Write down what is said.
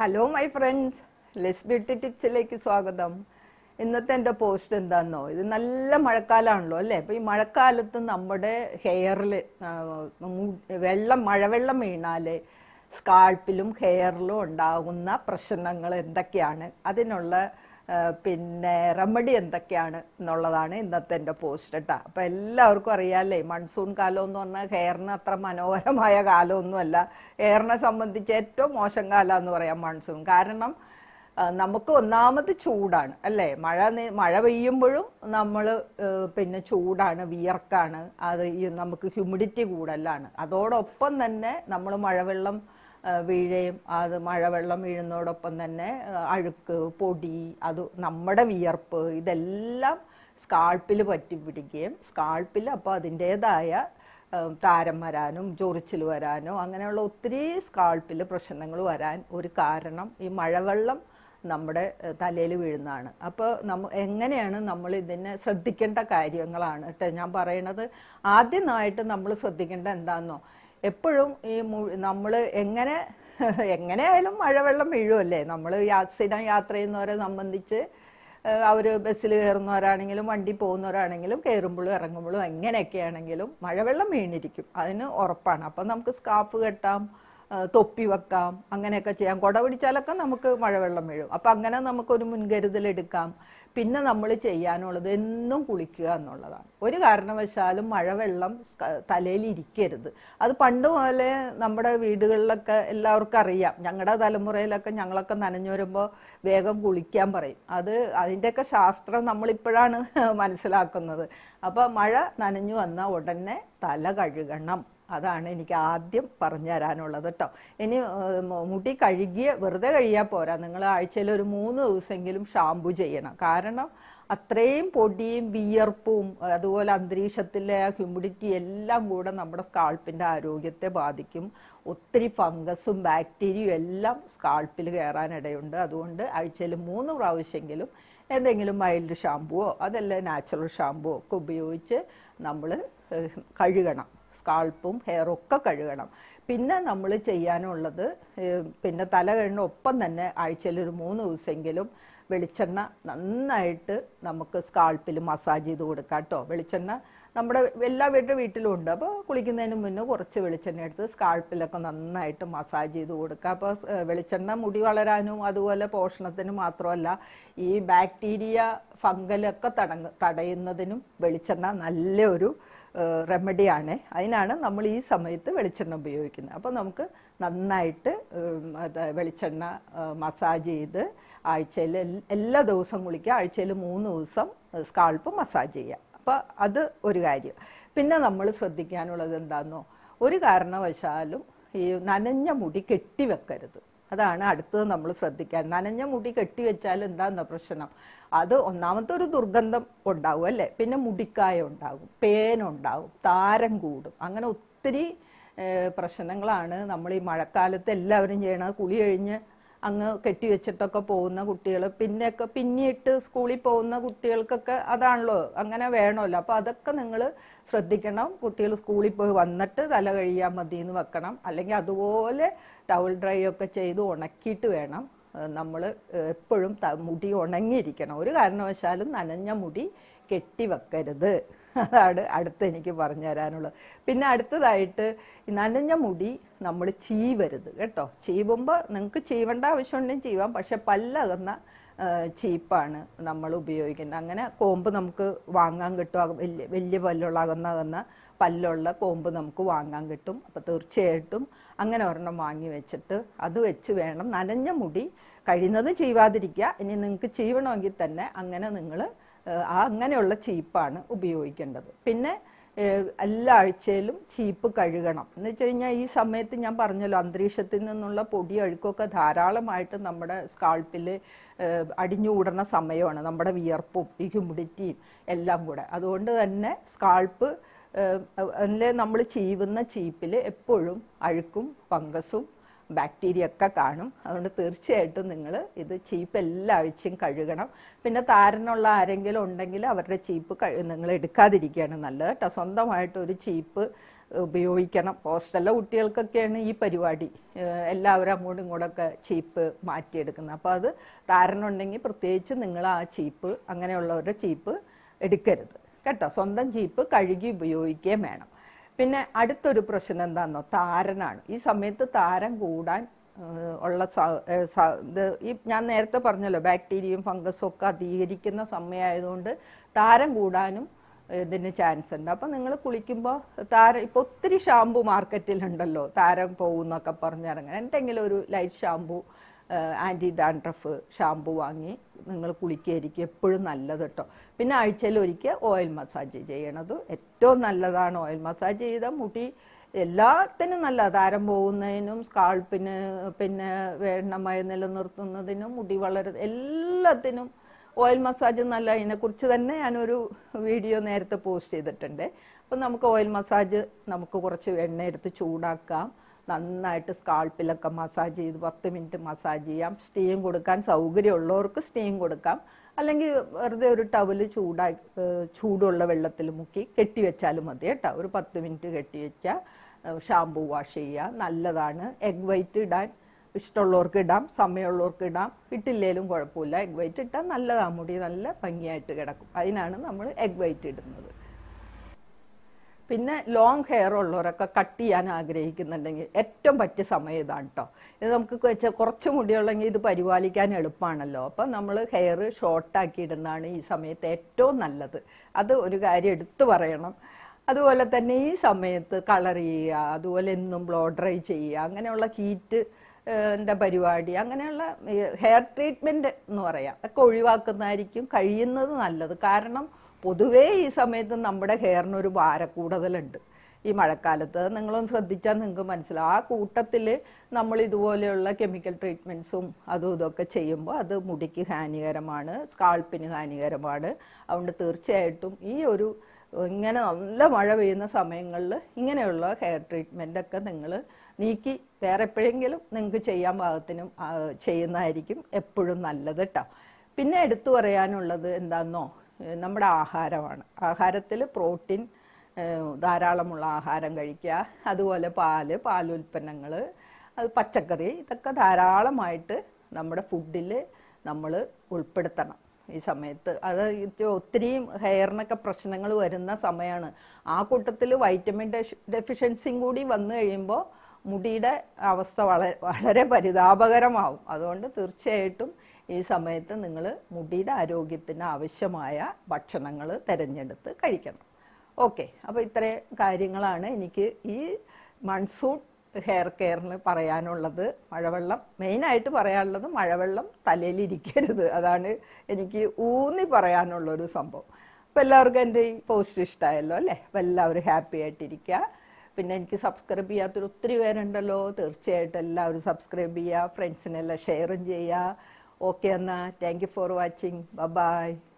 Hello my friends ലെസ് beauty ടിപ്സിലേക്ക് സ്വാഗതം ഇന്നത്തെ എൻ്റെ പോസ്റ്റ് എന്താണെന്നോ ഇത് നല്ല മഴക്കാലമാണല്ലോ അല്ലേ അപ്പോൾ ഈ മഴക്കാലത്ത് നമ്മുടെ ഹെയറിൽ വെള്ളം മഴവെള്ളം വീണാൽ സ്കാൾപ്പിലും ഹെയറിലും ഉണ്ടാകുന്ന പ്രശ്നങ്ങൾ എന്തൊക്കെയാണ് അതിനുള്ള പിന്നെ റെമഡി എന്തൊക്കെയാണ് എന്നുള്ളതാണ് ഇന്നത്തെ എൻ്റെ പോസ്റ്റ് കേട്ടോ അപ്പം എല്ലാവർക്കും അറിയാമല്ലേ മൺസൂൺ കാലം എന്ന് പറഞ്ഞാൽ ഹെയറിന് അത്ര മനോഹരമായ കാലമൊന്നുമല്ല ഹെയറിനെ സംബന്ധിച്ച് ഏറ്റവും മോശം കാലം എന്ന് പറയാം മൺസൂൺ കാരണം നമുക്ക് ഒന്നാമത് ചൂടാണ് അല്ലേ മഴ മഴ പെയ്യുമ്പോഴും നമ്മൾ പിന്നെ ചൂടാണ് വിയർക്കാണ് അത് നമുക്ക് ഹ്യൂമിഡിറ്റി കൂടലാണ് അതോടൊപ്പം തന്നെ നമ്മൾ മഴവെള്ളം വീഴയും അത് മഴവെള്ളം വീഴുന്നതോടൊപ്പം തന്നെ അഴുക്ക് പൊടി അത് നമ്മുടെ വിയർപ്പ് ഇതെല്ലാം സ്കാൾപ്പിൽ പറ്റി പിടിക്കുകയും സ്കാൾപ്പിൽ അപ്പോൾ അതിൻ്റേതായ താരം വരാനും ചൊറിച്ചിൽ വരാനോ അങ്ങനെയുള്ള ഒത്തിരി സ്കാൾപ്പിൽ പ്രശ്നങ്ങൾ വരാൻ ഒരു കാരണം ഈ മഴവെള്ളം നമ്മുടെ തലയിൽ വീഴുന്നതാണ് അപ്പോൾ നമ്മ എങ്ങനെയാണ് നമ്മൾ ഇതിനെ ശ്രദ്ധിക്കേണ്ട കാര്യങ്ങളാണ് ഞാൻ പറയണത് ആദ്യമായിട്ട് നമ്മൾ ശ്രദ്ധിക്കേണ്ട എന്താണെന്നോ എപ്പോഴും ഈ നമ്മൾ എങ്ങനെ എങ്ങനെയായാലും മഴവെള്ളം വീഴുമല്ലേ നമ്മൾ സ്ഥിരം യാത്ര ചെയ്യുന്നവരെ സംബന്ധിച്ച് അവർ ബസ്സിൽ കയറുന്നവരാണെങ്കിലും വണ്ടി പോകുന്നവരാണെങ്കിലും കയറുമ്പോഴും ഇറങ്ങുമ്പോഴും എങ്ങനെയൊക്കെയാണെങ്കിലും ആണെങ്കിലും മഴവെള്ളം വീണിരിക്കും അതിന് ഉറപ്പാണ് അപ്പം നമുക്ക് സ്കാർഫ് കെട്ടാം തൊപ്പി വെക്കാം അങ്ങനെയൊക്കെ ചെയ്യാം കുട പിടിച്ചാലൊക്കെ നമുക്ക് മഴവെള്ളം വീഴും അപ്പം അങ്ങനെ നമുക്കൊരു മുൻകരുതൽ എടുക്കാം പിന്നെ നമ്മൾ ചെയ്യാനുള്ളത് എന്നും കുളിക്കുക എന്നുള്ളതാണ് ഒരു കാരണവശാലും മഴവെള്ളം തലയിൽ ഇരിക്കരുത് അത് പണ്ട് പോലെ നമ്മുടെ വീടുകളിലൊക്കെ എല്ലാവർക്കും അറിയാം ഞങ്ങളുടെ തലമുറയിലൊക്കെ ഞങ്ങളൊക്കെ നനഞ്ഞു വരുമ്പോൾ വേഗം കുളിക്കാൻ പറയും അത് അതിൻ്റെയൊക്കെ ശാസ്ത്രം നമ്മളിപ്പോഴാണ് മനസ്സിലാക്കുന്നത് അപ്പം മഴ നനഞ്ഞു വന്നാൽ ഉടനെ തല കഴുകണം അതാണ് എനിക്ക് ആദ്യം പറഞ്ഞു തരാനുള്ളത് കേട്ടോ ഇനി മുടി കഴുകിയ വെറുതെ കഴിയാൻ പോരാ നിങ്ങൾ ആഴ്ചയിൽ ഒരു മൂന്ന് ദിവസമെങ്കിലും ഷാമ്പു ചെയ്യണം കാരണം അത്രയും പൊടിയും വിയർപ്പും അതുപോലെ അന്തരീക്ഷത്തിലെ ഹ്യൂമിഡിറ്റി എല്ലാം കൂടെ നമ്മുടെ സ്കാൾപ്പിന്റെ ആരോഗ്യത്തെ ബാധിക്കും ഒത്തിരി ഫംഗസും ബാക്ടീരിയയും എല്ലാം സ്കാൾപ്പിൽ കയറാനിടയുണ്ട് അതുകൊണ്ട് ആഴ്ചയിൽ മൂന്ന് പ്രാവശ്യമെങ്കിലും എന്തെങ്കിലും മൈൽഡ് ഷാമ്പുവോ അതല്ല നാച്ചുറൽ ഷാമ്പുവോ ഒക്കെ ഉപയോഗിച്ച് നമ്മൾ കഴുകണം സ്കാൾപ്പും ഹെയറൊക്കെ കഴുകണം പിന്നെ നമ്മൾ ചെയ്യാനുള്ളത് പിന്നെ തല കഴിഞ്ഞ ഒപ്പം തന്നെ ആഴ്ചയിൽ ഒരു മൂന്ന് ദിവസമെങ്കിലും വെളിച്ചെണ്ണ നന്നായിട്ട് നമുക്ക് സ്കാൾപ്പിൽ മസാജ് ചെയ്ത് കൊടുക്കാം കേട്ടോ വെളിച്ചെണ്ണ നമ്മുടെ എല്ലാ വീട്ടിലും വീട്ടിലും ഉണ്ട് അപ്പോൾ കുളിക്കുന്നതിന് മുന്നേ കുറച്ച് വെളിച്ചെണ്ണ എടുത്ത് സ്കാൾപ്പിലൊക്കെ നന്നായിട്ട് മസാജ് ചെയ്ത് കൊടുക്കുക അപ്പോൾ വെളിച്ചെണ്ണ മുടി വളരാനും അതുപോലെ പോഷണത്തിനും മാത്രമല്ല ഈ ബാക്ടീരിയ ഫംഗലൊക്കെ തടങ്ങ തടയുന്നതിനും വെളിച്ചെണ്ണ നല്ലൊരു റെമഡിയാണ് അതിനാണ് നമ്മൾ ഈ സമയത്ത് വെളിച്ചെണ്ണ ഉപയോഗിക്കുന്നത് അപ്പോൾ നമുക്ക് നന്നായിട്ട് വെളിച്ചെണ്ണ മസാജ് ചെയ്ത് ആഴ്ചയിൽ എല്ലാ ദിവസവും കുളിക്കുക ആഴ്ചയിൽ മൂന്ന് ദിവസം സ്കാൾപ്പ് മസാജ് ചെയ്യുക അപ്പോൾ അത് ഒരു കാര്യം പിന്നെ നമ്മൾ ശ്രദ്ധിക്കാനുള്ളത് എന്താണെന്നോ ഒരു കാരണവശാലും ഈ നനഞ്ഞ മുടി കെട്ടിവെക്കരുത് അതാണ് അടുത്തത് നമ്മൾ ശ്രദ്ധിക്കാൻ നനഞ്ഞ മുടി കെട്ടിവെച്ചാൽ എന്താന്ന പ്രശ്നം അത് ഒന്നാമത്തെ ഒരു ദുർഗന്ധം ഉണ്ടാവും അല്ലേ പിന്നെ മുടിക്കായ ഉണ്ടാകും പേനുണ്ടാകും താരം കൂടും അങ്ങനെ ഒത്തിരി പ്രശ്നങ്ങളാണ് നമ്മൾ ഈ മഴക്കാലത്ത് എല്ലാവരും ചെയ്യണത് കുളി കഴിഞ്ഞ് അങ്ങ് കെട്ടിവെച്ചിട്ടൊക്കെ പോകുന്ന കുട്ടികൾ പിന്നെയൊക്കെ പിന്നിട്ട് സ്കൂളിൽ പോകുന്ന കുട്ടികൾക്കൊക്കെ അതാണല്ലോ അങ്ങനെ വേണമല്ലോ അപ്പോൾ അതൊക്കെ നിങ്ങൾ ശ്രദ്ധിക്കണം കുട്ടികൾ സ്കൂളിൽ പോയി വന്നിട്ട് തല കഴിയാൻ മതി എന്ന് വെക്കണം അല്ലെങ്കിൽ അതുപോലെ ടവൽ ഡ്രൈ ഒക്കെ ചെയ്ത് ഉണക്കിയിട്ട് വേണം നമ്മൾ എപ്പോഴും മുടി ഉണങ്ങിയിരിക്കണം ഒരു കാരണവശാലും നനഞ്ഞ മുടി കെട്ടിവെക്കരുത് അതാണ് അടുത്ത് എനിക്ക് പറഞ്ഞു തരാനുള്ളത് പിന്നെ അടുത്തതായിട്ട് നനഞ്ഞ മുടി നമ്മൾ ചീവരുത് കേട്ടോ ചീവുമ്പോൾ നിങ്ങൾക്ക് ചീവേണ്ട ആവശ്യമുണ്ടെങ്കിൽ ചീവാം പക്ഷെ പല്ലകുന്ന ചീപ്പാണ് നമ്മൾ ഉപയോഗിക്കുന്നത് അങ്ങനെ കോമ്പ് നമുക്ക് വാങ്ങാൻ കിട്ടും വലിയ വലിയ പല്ലുള്ള അകന്ന അകന്ന പല്ലുള്ള കോമ്പ് നമുക്ക് വാങ്ങാൻ കിട്ടും അപ്പോൾ തീർച്ചയായിട്ടും അങ്ങനെ ഒരെണ്ണം വാങ്ങി വെച്ചിട്ട് അത് വെച്ച് വേണം നനഞ്ഞ മുടി കഴിയുന്നത് ചെയ്യാതിരിക്കുക ഇനി നിങ്ങൾക്ക് ചെയ്യണമെങ്കിൽ തന്നെ അങ്ങനെ നിങ്ങൾ അങ്ങനെയുള്ള ചീപ്പാണ് ഉപയോഗിക്കേണ്ടത് പിന്നെ എല്ലാ ആഴ്ചയിലും ചീപ്പ് കഴുകണം എന്ന് വെച്ച് കഴിഞ്ഞാൽ ഈ സമയത്ത് ഞാൻ പറഞ്ഞല്ലോ അന്തരീക്ഷത്തിൽ നിന്നുള്ള പൊടി അഴുക്കൊക്കെ ധാരാളമായിട്ട് നമ്മുടെ സ്കാൾപ്പിൽ അടിഞ്ഞുകൂടുന്ന സമയമാണ് നമ്മുടെ വിയർപ്പും ഈ ഹ്യൂമിഡിറ്റിയും എല്ലാം കൂടെ അതുകൊണ്ട് തന്നെ സ്കാൾപ്പ് നമ്മൾ ചീവുന്ന ചീപ്പിൽ എപ്പോഴും അഴുക്കും ഫംഗസും ബാക്ടീരിയ ഒക്കെ കാണും അതുകൊണ്ട് തീർച്ചയായിട്ടും നിങ്ങൾ ഇത് ചീപ്പ് എല്ലാ ആഴ്ചയും കഴുകണം പിന്നെ താരനുള്ള ആരെങ്കിലും ഉണ്ടെങ്കിൽ അവരുടെ ചീപ്പ് നിങ്ങൾ എടുക്കാതിരിക്കുകയാണ് നല്ലത് കേട്ടോ സ്വന്തമായിട്ട് ഒരു ചീപ്പ് ഉപയോഗിക്കണം ഹോസ്റ്റലിലെ കുട്ടികൾക്കൊക്കെയാണ് ഈ പരിപാടി എല്ലാവരും അങ്ങോട്ടും ഇങ്ങോട്ടൊക്കെ ചീപ്പ് മാറ്റിയെടുക്കുന്നത് അപ്പോൾ അത് താരനുണ്ടെങ്കിൽ പ്രത്യേകിച്ച് നിങ്ങൾ ആ ചീപ്പ് അങ്ങനെയുള്ളവരുടെ ചീപ്പ് എടുക്കരുത് കേട്ടോ സ്വന്തം ചീപ്പ് കഴുകി ഉപയോഗിക്കുകയും വേണം പിന്നെ അടുത്തൊരു പ്രശ്നം എന്താണെന്നോ താരനാണ് ഈ സമയത്ത് താരൻ കൂടാൻ ഉള്ള ഈ ഞാൻ നേരത്തെ പറഞ്ഞല്ലോ ബാക്ടീരിയയും ഫംഗസും ഒക്കെ അധികരിക്കുന്ന സമയമായതുകൊണ്ട് താരം കൂടാനും ഇതിന് ചാൻസ് ഉണ്ട് അപ്പം നിങ്ങൾ കുളിക്കുമ്പോൾ താരം ഇപ്പോൾ ഒത്തിരി ഷാമ്പു മാർക്കറ്റിലുണ്ടല്ലോ താരം പോകുന്നൊക്കെ പറഞ്ഞിറങ്ങാൻ എന്തെങ്കിലും ഒരു light shampoo anti dandruff shampoo വാങ്ങി നിങ്ങൾ കുളിക്കുകയായിരിക്കും എപ്പോഴും നല്ലത് കേട്ടോ പിന്നെ ആഴ്ചയിൽ ഒരിക്കൽ ഓയിൽ മസാജ് ചെയ്യണത് ഏറ്റവും നല്ലതാണ് ഓയിൽ മസാജ് ചെയ്ത മുടി എല്ലാത്തിനും നല്ല താരം പോകുന്നതിനും സ്കാൾപ്പിന് പിന്നെ വേണമായി നിലനിർത്തുന്നതിനും മുടി വളരെ എല്ലാത്തിനും ഓയിൽ മസാജ് നല്ല അതിനെക്കുറിച്ച് തന്നെ ഞാനൊരു വീഡിയോ നേരത്തെ പോസ്റ്റ് ചെയ്തിട്ടുണ്ട് അപ്പം നമുക്ക് ഓയിൽ മസാജ് നമുക്ക് കുറച്ച് എണ്ണ എടുത്ത് ചൂടാക്കാം നന്നായിട്ട് സ്കാൾപ്പിലൊക്കെ മസാജ് ചെയ്ത് പത്ത് മിനിറ്റ് മസാജ് ചെയ്യാം സ്റ്റീം കൊടുക്കാൻ സൗകര്യമുള്ളവർക്ക് സ്റ്റീം കൊടുക്കാം അല്ലെങ്കിൽ വെറുതെ ഒരു ടവൽ ചൂടാ ചൂടുള്ള വെള്ളത്തിൽ മുക്കി കെട്ടിവെച്ചാലും മതി കേട്ടോ ഒരു പത്ത് മിനിറ്റ് കെട്ടിവെക്കുക ഷാമ്പൂ വാഷ് ചെയ്യുക നല്ലതാണ് എഗ് വൈറ്റ് ഇടാൻ ഇഷ്ടമുള്ളവർക്ക് ഇടാം സമയമുള്ളവർക്ക് ഇടാം ഇട്ടില്ലേലും കുഴപ്പമില്ല എഗ് വൈറ്റ് ഇട്ടാൽ നല്ലതാണ് മുടി നല്ല ഭംഗിയായിട്ട് കിടക്കും അതിനാണ് നമ്മൾ എഗ് വൈറ്റ് ഇടുന്നത് പിന്നെ ലോങ് ഹെയർ ഉള്ളവരൊക്കെ കട്ട് ചെയ്യാൻ ആഗ്രഹിക്കുന്നുണ്ടെങ്കിൽ ഏറ്റവും പറ്റിയ സമയം ഇതാണ് കേട്ടോ ഇത് നമുക്ക് വെച്ചാൽ കുറച്ച് മുടിയുള്ളെങ്കിൽ ഇത് പരിപാലിക്കാൻ എളുപ്പമാണല്ലോ അപ്പം നമ്മൾ ഹെയർ ഷോർട്ടാക്കി ഇടുന്നതാണ് ഈ സമയത്ത് ഏറ്റവും നല്ലത് അത് ഒരു കാര്യം എടുത്തു പറയണം അതുപോലെ തന്നെ ഈ സമയത്ത് കളർ ചെയ്യുക അതുപോലെ എന്നും ബ്ലോ ഡ്രൈ ചെയ്യുക അങ്ങനെയുള്ള ഹീറ്റ് ൻ്റെ പരിപാടി അങ്ങനെയുള്ള ഹെയർ ട്രീറ്റ്മെൻറ്റ് എന്ന് പറയാം ഒക്കെ ഒഴിവാക്കുന്നതായിരിക്കും കഴിയുന്നത് നല്ലത് കാരണം പൊതുവേ ഈ സമയത്ത് നമ്മുടെ ഹെയറിന് ഒരു ഭാര കൂടുതലുണ്ട് ഈ മഴക്കാലത്ത് നിങ്ങളൊന്ന് ശ്രദ്ധിച്ചാൽ നിങ്ങൾക്ക് മനസ്സിലാവും ആ കൂട്ടത്തിൽ നമ്മൾ ഇതുപോലെയുള്ള കെമിക്കൽ ട്രീറ്റ്മെൻറ്റ്സും അതും ഇതൊക്കെ ചെയ്യുമ്പോൾ അത് മുടിക്ക് ഹാനികരമാണ് സ്കാൾപ്പിന് ഹാനികരമാണ് അതുകൊണ്ട് തീർച്ചയായിട്ടും ഈ ഒരു ഇങ്ങനെ നല്ല മഴ പെയ്യുന്ന സമയങ്ങളിൽ ഇങ്ങനെയുള്ള ഹെയർ ട്രീറ്റ്മെൻ്റ് ഒക്കെ നിങ്ങൾ നീക്കി വേറെ എപ്പോഴെങ്കിലും നിങ്ങൾക്ക് ചെയ്യാൻ പാകത്തിനും ചെയ്യുന്നതായിരിക്കും എപ്പോഴും നല്ലത് കേട്ടോ പിന്നെ എടുത്തു പറയാനുള്ളത് എന്താണെന്നോ നമ്മുടെ ആഹാരമാണ് ആഹാരത്തിൽ പ്രോട്ടീൻ ധാരാളമുള്ള ആഹാരം കഴിക്കുക അതുപോലെ പാല് പാലുൽപ്പന്നങ്ങൾ അത് പച്ചക്കറി ഇതൊക്കെ ധാരാളമായിട്ട് നമ്മുടെ ഫുഡിൽ നമ്മൾ ഉൾപ്പെടുത്തണം ഈ സമയത്ത് അത് ഒത്തിരിയും ഹെയറിനൊക്കെ പ്രശ്നങ്ങൾ വരുന്ന സമയമാണ് ആ കൂട്ടത്തിൽ വൈറ്റമിൻ ഡെഫിഷ്യൻസിയും കൂടി വന്നു കഴിയുമ്പോൾ മുടിയുടെ അവസ്ഥ വളരെ വളരെ പരിതാപകരമാവും അതുകൊണ്ട് തീർച്ചയായിട്ടും ഈ സമയത്ത് നിങ്ങൾ മുടിയുടെ ആരോഗ്യത്തിന് ആവശ്യമായ ഭക്ഷണങ്ങൾ തിരഞ്ഞെടുത്ത് കഴിക്കണം ഓക്കെ അപ്പോൾ ഇത്ര കാര്യങ്ങളാണ് എനിക്ക് ഈ മൺസൂൺ ഹെയർ കെയറിന് പറയാനുള്ളത് മഴവെള്ളം മെയിനായിട്ട് പറയാനുള്ളത് മഴവെള്ളം തലയിൽ ഇരിക്കരുത് അതാണ് എനിക്ക് ഊന്നി പറയാനുള്ളൊരു സംഭവം അപ്പോൾ എല്ലാവർക്കും എൻ്റെ ഈ പോസ്റ്റ് ഇഷ്ടമായല്ലോ അല്ലേ അപ്പോൾ എല്ലാവരും ഹാപ്പി ആയിട്ടിരിക്കുക പിന്നെ എനിക്ക് സബ്സ്ക്രൈബ് ചെയ്യാത്തൊരു ഒത്തിരി പേരുണ്ടല്ലോ തീർച്ചയായിട്ടും എല്ലാവരും സബ്സ്ക്രൈബ് ചെയ്യുക ഫ്രണ്ട്സിനെല്ലാം ഷെയറും ചെയ്യുക Okay, Anna. Thank you for watching. Bye-bye.